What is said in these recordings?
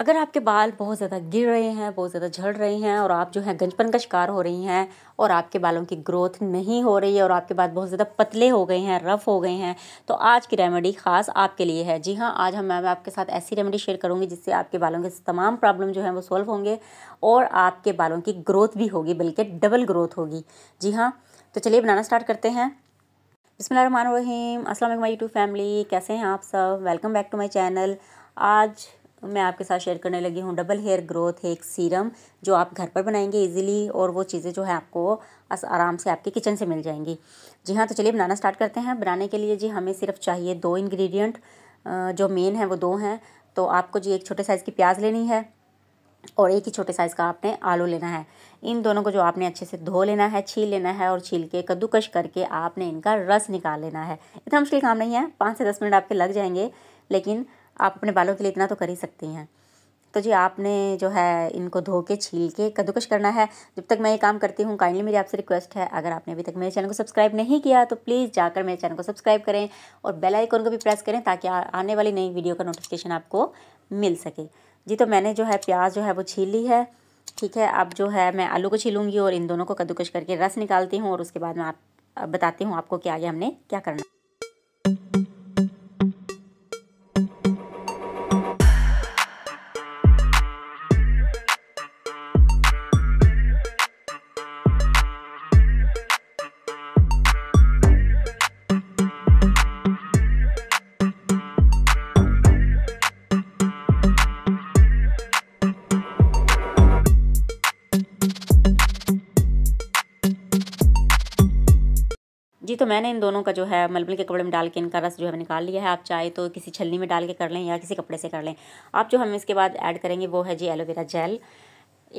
अगर आपके बाल बहुत ज़्यादा गिर रहे हैं बहुत ज़्यादा झड़ रहे हैं और आप जो है गंजपन का शिकार हो रही हैं और आपके बालों की ग्रोथ नहीं हो रही है और आपके बाल बहुत ज़्यादा पतले हो गए हैं रफ़ हो गए हैं तो आज की रेमेडी ख़ास आपके लिए है जी हाँ आज हम मैम आपके साथ ऐसी रेमेडी शेयर करूँगी जिससे आपके बालों के तमाम प्रॉब्लम जो है वो सॉल्व होंगे और आपके बालों की ग्रोथ भी होगी बल्कि डबल ग्रोथ होगी जी हाँ तो चलिए बनाना स्टार्ट करते हैं रहीम असल माई यूट्यूब फैमिली कैसे हैं आप सब welcome back to my channel आज मैं आपके साथ शेयर करने लगी हूँ डबल हेयर ग्रोथ है एक सीरम जो आप घर पर बनाएंगे इजीली और वो चीज़ें जो है आपको आराम से आपके किचन से मिल जाएंगी जी हाँ तो चलिए बनाना स्टार्ट करते हैं बनाने के लिए जी हमें सिर्फ चाहिए दो इन्ग्रीडियंट जो मेन है वो दो हैं तो आपको जी एक छोटे साइज़ की प्याज लेनी है और एक ही छोटे साइज़ का आपने आलू लेना है इन दोनों को जो आपने अच्छे से धो लेना है छील लेना है और छील के कद्दूकश करके आपने इनका रस निकाल लेना है इतना मुश्किल काम नहीं है पाँच से दस मिनट आपके लग जाएंगे लेकिन आप अपने बालों के लिए इतना तो कर ही सकती हैं तो जी आपने जो है इनको धो के छील के कद्दूकश करना है जब तक मैं ये काम करती हूँ काइंडली मेरी आपसे रिक्वेस्ट है अगर आपने अभी तक मेरे चैनल को सब्सक्राइब नहीं किया तो प्लीज़ जाकर मेरे चैनल को सब्सक्राइब करें और बेल आइकन को भी प्रेस करें ताकि आने वाली नई वीडियो का नोटिफिकेशन आपको मिल सके जी तो मैंने जो है प्याज जो है वो छील ली है ठीक है अब जो है मैं आलू को छीलूँगी और इन दोनों को कद्दूकश करके रस निकालती हूँ और उसके बाद मैं आप बताती हूँ आपको कि आगे हमने क्या करना जी तो मैंने इन दोनों का जो है मलमल के कपड़े में डाल के इनका रस जो है निकाल लिया है आप चाहे तो किसी छलनी में डाल के कर लें या किसी कपड़े से कर लें आप जो हम इसके बाद ऐड करेंगे वो है जी एलोवेरा जेल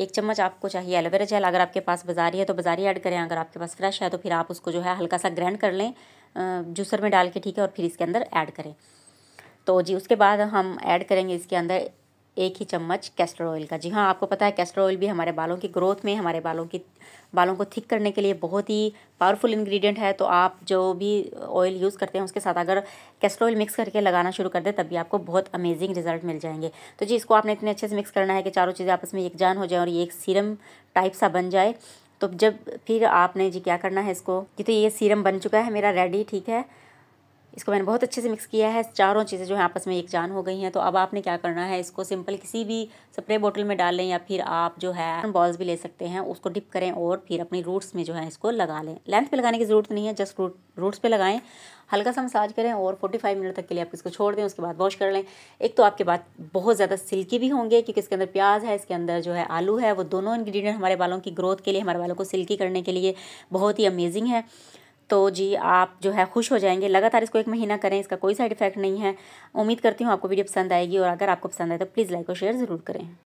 एक चम्मच आपको चाहिए एलोवेरा जेल अगर आपके पास बाजारी है तो बाजारी ऐड करें अगर आपके पास फ्रेश है तो फिर आप उसको जो है हल्का सा ग्रैंड कर लें जूसर में डाल के ठीक है और फिर इसके अंदर ऐड करें तो जी उसके बाद हम ऐड करेंगे इसके अंदर एक ही चम्मच कैस्टर ऑयल का जी हाँ आपको पता है कैस्टर ऑयल भी हमारे बालों की ग्रोथ में हमारे बालों की बालों को थिक करने के लिए बहुत ही पावरफुल इंग्रेडिएंट है तो आप जो भी ऑयल यूज़ करते हैं उसके साथ अगर कैस्टर ऑयल मिक्स करके लगाना शुरू कर दें तब भी आपको बहुत अमेजिंग रिजल्ट मिल जाएंगे तो जी इसको आपने इतने अच्छे से मिक्स करना है कि चारों चीज़ें आपस में जान हो जाए और ये एक सीरम टाइप सा बन जाए तो जब फिर आपने जी क्या करना है इसको कि तो ये सीरम बन चुका है मेरा रेडी ठीक है इसको मैंने बहुत अच्छे से मिक्स किया है चारों चीज़ें जो है आपस में एक जान हो गई हैं तो अब आपने क्या करना है इसको सिंपल किसी भी स्प्रे बोतल में डाल लें या फिर आप जो है बॉल्स भी ले सकते हैं उसको डिप करें और फिर अपनी रूट्स में जो है इसको लगा लें लेंथ पे लगाने की ज़रूरत नहीं है जस्ट रूट रूट्स पर लगाएँ हल्का सा मसाज करें और फाइव मिनट तक के लिए आप इसको छोड़ दें उसके बाद वॉश कर लें एक तो आपके बाद बहुत ज़्यादा सिल्की भी होंगे क्योंकि इसके अंदर प्याज है इसके अंदर जो है आलू है वो दोनों इन्ग्रीडियंट हमारे बालों की ग्रोथ के लिए हमारे बालों को सिल्की करने के लिए बहुत ही अमेजिंग है तो जी आप जो है खुश हो जाएंगे लगातार इसको एक महीना करें इसका कोई साइड इफेक्ट नहीं है उम्मीद करती हूँ आपको वीडियो पसंद आएगी और अगर आपको पसंद आए तो प्लीज़ लाइक और शेयर ज़रूर करें